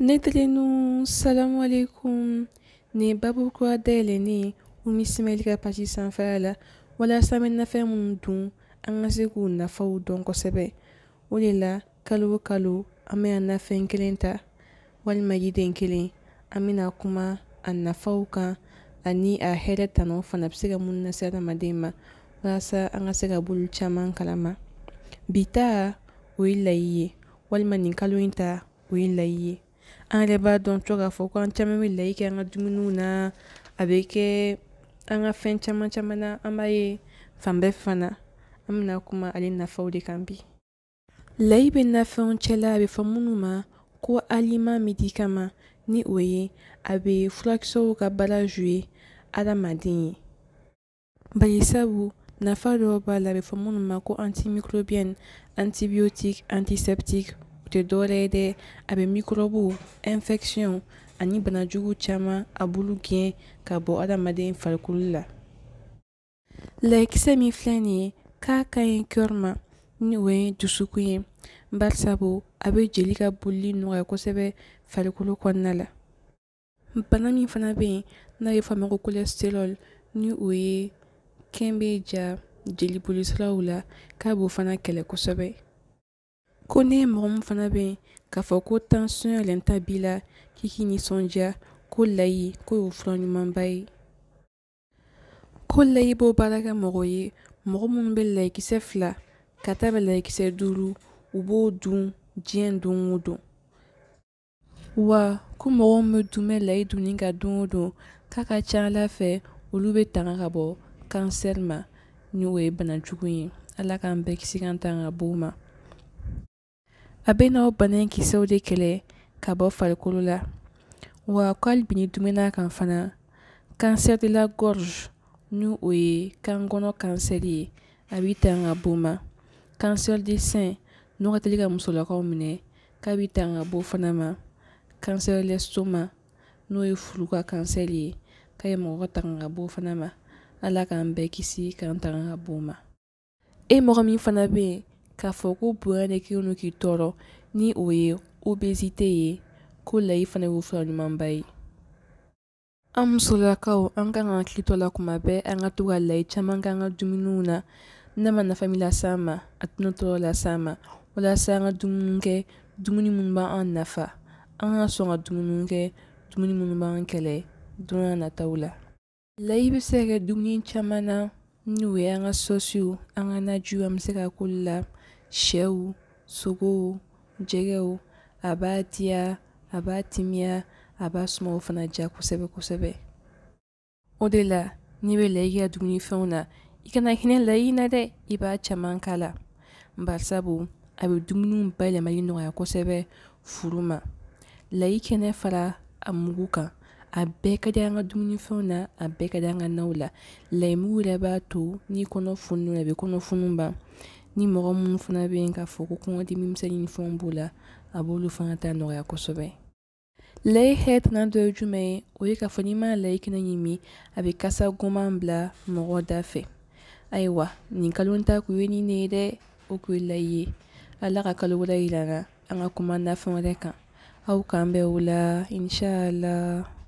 Nedrenou, salam alaikum, ne babu kwa dele ne, umi simeli ka pati sanfɛla la, walasa an bɛ nafɛn minnu dun an ka se k'u nafaw dɔn kosɛbɛ. O de la kalo o kalo an bɛna nafɛn kelen ta walima yiden kelen an bɛna kuma a nafaw kan ani a hɛrɛ tanaw fana bɛ se ka mun lase adamaden ma walasa an ka se ka b'olu caman kalama. Bi ta o ye layi ye walima nin kalo in ta o ye layi ye. an le ba don tso gafo kwa an chame wè la yi ke an a djoum nou na abe ke an a fen chame an chame na an baye fanbef fana am na kouma alen na faw dekambi la yi be na faw chela abe faw mounouma kwa alima medikama ni ouye abe flakso waka bala jwe ala madenye baye sa wou na faw lor ba la abe faw mounouma kwa antimikrobien, antibiotik, antiseptik tɛ dɔwɛrɛ ye dɛ a bɛ ani banajugu caman a bulu gɛn ka bɔ adamaden farikolo la layikisɛ min filɛ nin ye k'a ka ɲi ma ni o ye dusukun ye barisabu a bɛ jeli ka bolili nɔgɔya kosɛbɛ farikolo kɔnɔna la bana min fana bɛ yen n'a ye faamako kolesterol ni o ye kɛn bɛ ja jelibolisiraw la k'a b'o fana kɛlɛ kosɛbɛ ko ne ye mɔgɔ min fana bɛ yen k'a fɔ ko tansiyɔn yɛlɛn ta b'i la k'i k'i nisɔndiya ko layi ko y'o fura ɲumanba ye ko layi b'o baara kɛ mɔgɔ ye mɔgɔ minnu bɛ layikisɛ fila ka taa bɛ layikisɛ duuru u b'o dun diɲɛ don o don wa ko mɔgɔ min bɛ dun bɛ layi dunni ka don o don k'a ka ca ala fɛ olu bɛ tanga ka bɔ kansɛri ma ni o ye bana jugu ye ala k'an bɛɛ kisi ka tanga ka bɔ o ma a bɛ n'aw bana in kisɛw de kɛlɛ ka bɔ farikolo la wa k'ale bi ni dumuni kan fana kansɛr de la gorge ni o ye kan kɔnɔ kansɛri ye a b'i tanga ka bon ma kansɛr de sein n'o ka teli ka musolakaw minɛ k'a b'i tanga ka bon fana ma kansɛr lɛstoma n'o ye furu ka kansɛri ye k'a ye mɔgɔ tanga ka bon fana ma ala k'an bɛɛ kisi k'an tanga ka bon ma e mɔgɔ min fana bɛ yen k'a fɔ ko bonya k'i tɔɔrɔ ni oye ye obezite ye ko layi fana y'o fura ɲumanba ye an musolakaw an kan ka to la kuma bɛɛ an ka to ka layi caman k'an ka dumuniw na n'a ma nafa min las'an ma a tɛna tɔɔrɔ las'an ma walasa an ka dumuni kɛ dumuni minnu b'an nafa an ka sɔn ka dumuni kɛ dumuni minnu b'an kɛlɛ don n'a nataw la layi bɛ se ka kɛ dumuni caman na n'o ye an ka sɔsiw an ka najiw an bɛ se ka k'olu la sɛw sogow jegeu a b'a diya a b'a timiya a b'a sumaw fana ja kosɛbɛ kosɛbɛ o de la n'i bɛ layi ka dumunifɛnw na i kana hinɛ layi na dɛ i b'a caman k'a la barisabu a bɛ dumuniw bayɛlɛmali nɔgɔya kosɛbɛ furu ma layi kɛnɛ fara a mugu kan a bɛɛ ka di an ka dumunifɛnw na a bɛɛ ka di an ka naw la layimugu yɛrɛ b'a to n'i kɔnɔ funun a bɛ kɔnɔ funu ban ni mɔgɔ minnu fana bɛ yen k'a fɔ ko kɔngɔdimi misɛnnin ni fɛnw b'u la a b'olu fana ta nɔgɔya kosɛbɛ layi hɛɛ tana dɔ ye jumɛn ye o ye k'a fɔ n'i m'a layi kɛnɛ ɲimi a bɛ kasa goman bila mɔgɔ da fɛ ayiwa nin kalo ta kun ye nin ne ye dɛ o kun ye layi ye ala ka kalo wɛrɛ yirana an ka kuma na fɛn wɛrɛ kan aw k'an bɛ o la inshallah